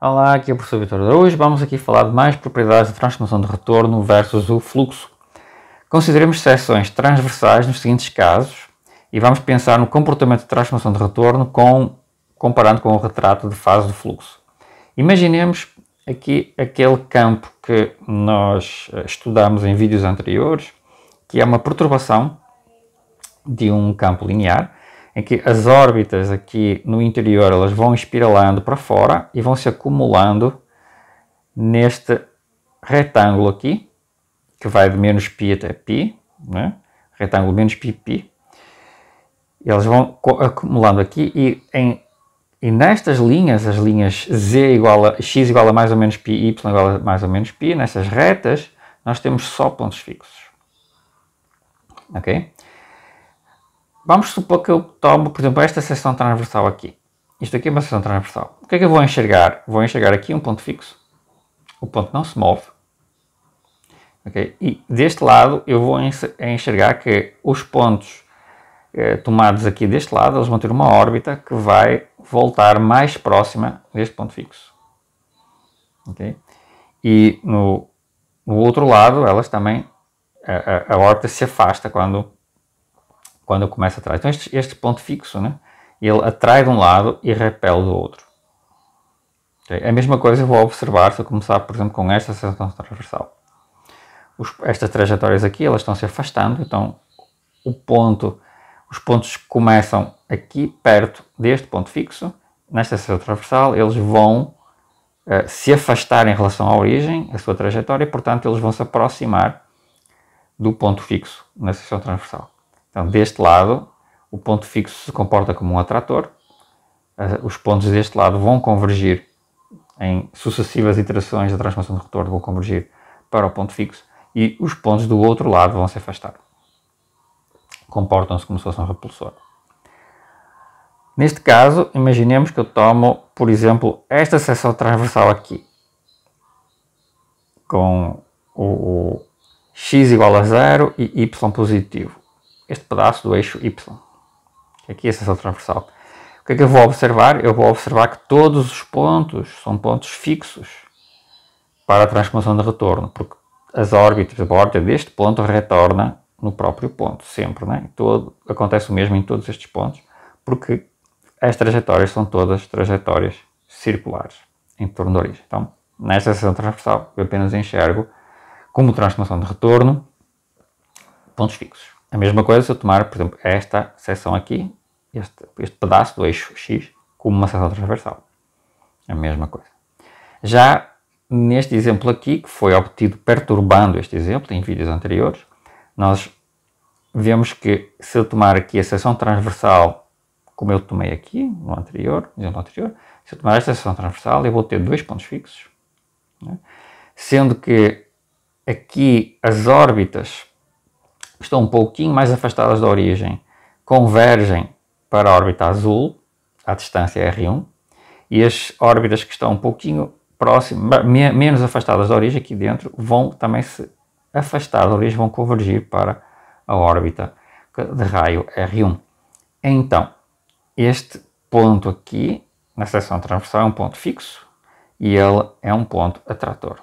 Olá, aqui é o professor Vitor Araújo. Vamos aqui falar de mais propriedades de transformação de retorno versus o fluxo. Consideremos seções transversais nos seguintes casos e vamos pensar no comportamento de transformação de retorno com, comparando com o retrato de fase do fluxo. Imaginemos aqui aquele campo que nós eh, estudamos em vídeos anteriores, que é uma perturbação de um campo linear em que as órbitas aqui no interior elas vão espiralando para fora e vão se acumulando neste retângulo aqui, que vai de menos π até π, né? retângulo menos π, π. E elas vão acumulando aqui e, em, e nestas linhas, as linhas z igual a x igual a mais ou menos π, y igual a mais ou menos π, nessas retas, nós temos só pontos fixos. Ok? Vamos supor que eu tomo, por exemplo, esta seção transversal aqui. Isto aqui é uma seção transversal. O que é que eu vou enxergar? Vou enxergar aqui um ponto fixo. O ponto não se move. Okay? E deste lado eu vou enxergar que os pontos eh, tomados aqui deste lado, eles vão ter uma órbita que vai voltar mais próxima deste ponto fixo. Okay? E no, no outro lado, elas também, a, a, a órbita se afasta quando quando eu começo atrás. Então este, este ponto fixo, né? ele atrai de um lado e repele do outro. Okay? É a mesma coisa eu vou observar se eu começar, por exemplo, com esta seção transversal. Os, estas trajetórias aqui, elas estão se afastando, então o ponto, os pontos começam aqui perto deste ponto fixo, nesta seção transversal, eles vão uh, se afastar em relação à origem, à sua trajetória, e, portanto eles vão se aproximar do ponto fixo na seção transversal. Então, deste lado, o ponto fixo se comporta como um atrator, ah, os pontos deste lado vão convergir em sucessivas iterações da transformação de retorno, vão convergir para o ponto fixo e os pontos do outro lado vão se afastar. Comportam-se como se fosse um repulsor. Neste caso, imaginemos que eu tomo, por exemplo, esta seção transversal aqui, com o, o x igual a zero e y positivo este pedaço do eixo Y, aqui é a seção transversal. O que é que eu vou observar? Eu vou observar que todos os pontos são pontos fixos para a transformação de retorno, porque as órbitas, a órbita deste ponto retorna no próprio ponto, sempre, né? Todo, acontece o mesmo em todos estes pontos, porque as trajetórias são todas trajetórias circulares em torno da origem. Então, nesta seção transversal, eu apenas enxergo como transformação de retorno pontos fixos. A mesma coisa se eu tomar, por exemplo, esta seção aqui, este, este pedaço do eixo X, como uma seção transversal. A mesma coisa. Já neste exemplo aqui, que foi obtido perturbando este exemplo em vídeos anteriores, nós vemos que se eu tomar aqui a seção transversal, como eu tomei aqui no anterior, no exemplo anterior, se eu tomar esta seção transversal, eu vou ter dois pontos fixos, né? sendo que aqui as órbitas que estão um pouquinho mais afastadas da origem convergem para a órbita azul, à distância R1, e as órbitas que estão um pouquinho próximas, menos afastadas da origem aqui dentro, vão também se afastar da origem, vão convergir para a órbita de raio R1. Então, este ponto aqui, na seção transversal, é um ponto fixo e ele é um ponto atrator.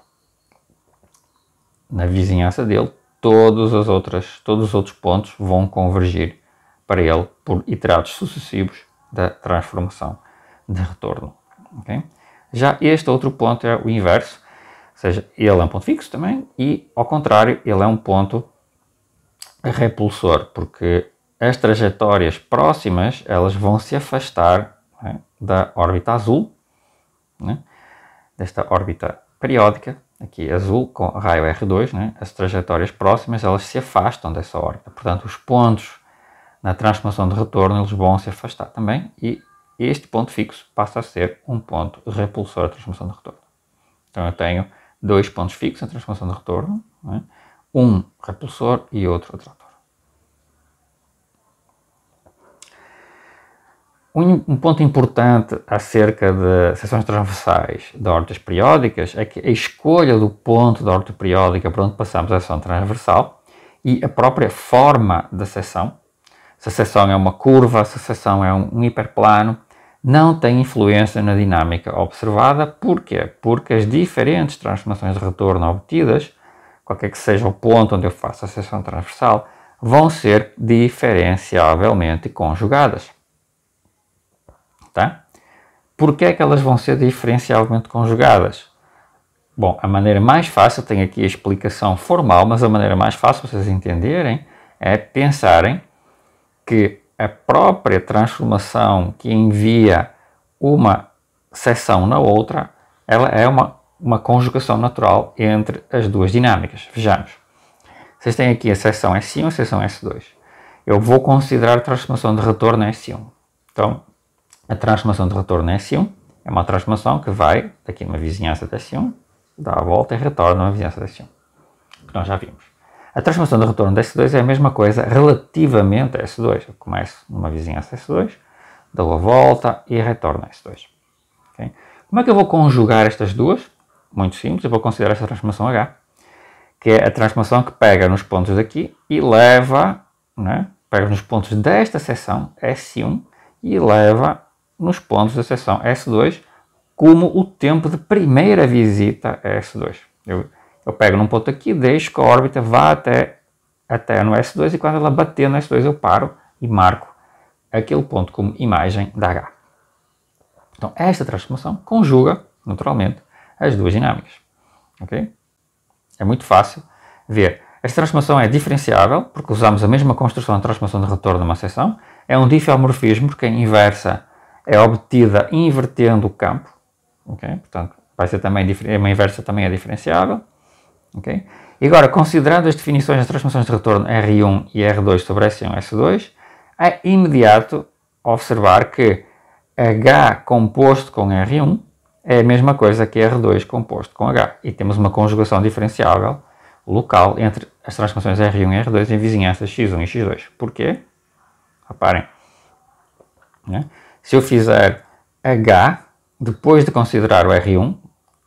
Na vizinhança dele todas as outras, todos os outros pontos vão convergir para ele por iterados sucessivos da transformação de retorno. Okay? Já este outro ponto é o inverso, ou seja, ele é um ponto fixo também e, ao contrário, ele é um ponto repulsor, porque as trajetórias próximas elas vão se afastar né, da órbita azul, né, desta órbita periódica, aqui azul, com raio R2, né, as trajetórias próximas elas se afastam dessa órbita. Portanto, os pontos na transformação de retorno eles vão se afastar também e este ponto fixo passa a ser um ponto repulsor da transformação de retorno. Então eu tenho dois pontos fixos na transformação de retorno, né, um repulsor e outro atrator. Um, um ponto importante acerca de seções transversais de hortas periódicas é que a escolha do ponto da horta periódica para onde passamos a seção transversal e a própria forma da seção, se a seção é uma curva, se a seção é um, hiperplano, não tem influência na dinâmica observada. Porquê? Porque as diferentes transformações de retorno obtidas, qualquer que seja o ponto onde eu faço a seção transversal, vão ser diferenciavelmente conjugadas. Tá? Porquê é que elas vão ser diferencialmente conjugadas? Bom, a maneira mais fácil, tem aqui a explicação formal, mas a maneira mais fácil para vocês entenderem é pensarem que a própria transformação que envia uma seção na outra, ela é uma, uma conjugação natural entre as duas dinâmicas. Vejamos. Vocês têm aqui a seção S1 e a seção S2. Eu vou considerar a transformação de retorno S1. Então, a transformação de retorno é S1, assim é uma transformação que vai daqui numa vizinhança de S1, dá a volta e retorna numa vizinhança de S1, que nós já vimos. A transformação de retorno de S2 é a mesma coisa relativamente a S2. Eu começo numa vizinhança S2, dou a volta e retorno a S2. Okay? Como é que eu vou conjugar estas duas? Muito simples, eu vou considerar esta transformação H, que é a transformação que pega nos pontos daqui e leva, né, pega nos pontos desta seção S1 e leva nos pontos da seção S2 como o tempo de primeira visita a S2. Eu, eu pego num ponto aqui, deixo que a órbita vá até, até no S2 e quando ela bater no S2 eu paro e marco aquele ponto como imagem da H. Então, esta transformação conjuga, naturalmente, as duas dinâmicas. Okay? É muito fácil ver. Esta transformação é diferenciável, porque usamos a mesma construção de transformação de retorno de uma seção. É um difeomorfismo, porque é inversa é obtida invertendo o campo, ok? Portanto, vai ser também uma inversa também é diferenciável, ok? E agora, considerando as definições das transformações de retorno R1 e R2 sobre S1 e S2, é imediato observar que H composto com R1 é a mesma coisa que R2 composto com H. E temos uma conjugação diferenciável local entre as transformações R1 e R2 em vizinhanças X1 e X2. Porquê? Reparem. Né? Se eu fizer H, depois de considerar o R1,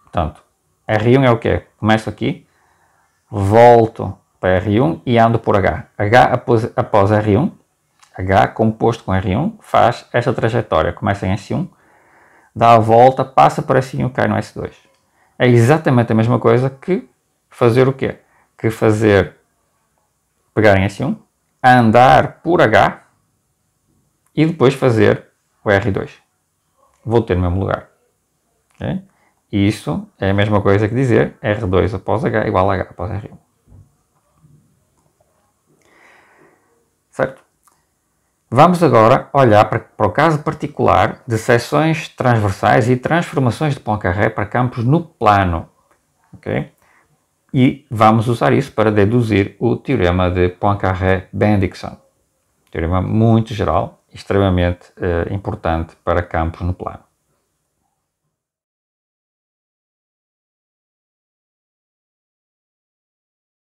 portanto, R1 é o que? Começo aqui, volto para R1 e ando por H. H após, após R1, H composto com R1, faz esta trajetória. Começa em S1, dá a volta, passa para S1, cai no S2. É exatamente a mesma coisa que fazer o quê? Que fazer pegar em S1, andar por H e depois fazer o R2. ter no mesmo lugar. Okay? E isso é a mesma coisa que dizer R2 após H igual a H após R1. Certo? Vamos agora olhar para, para, o caso particular de seções transversais e transformações de Poincaré para campos no plano. Okay? E vamos usar isso para deduzir o teorema de Poincaré-Bendixson. Teorema muito geral, extremamente uh, importante para campos no plano.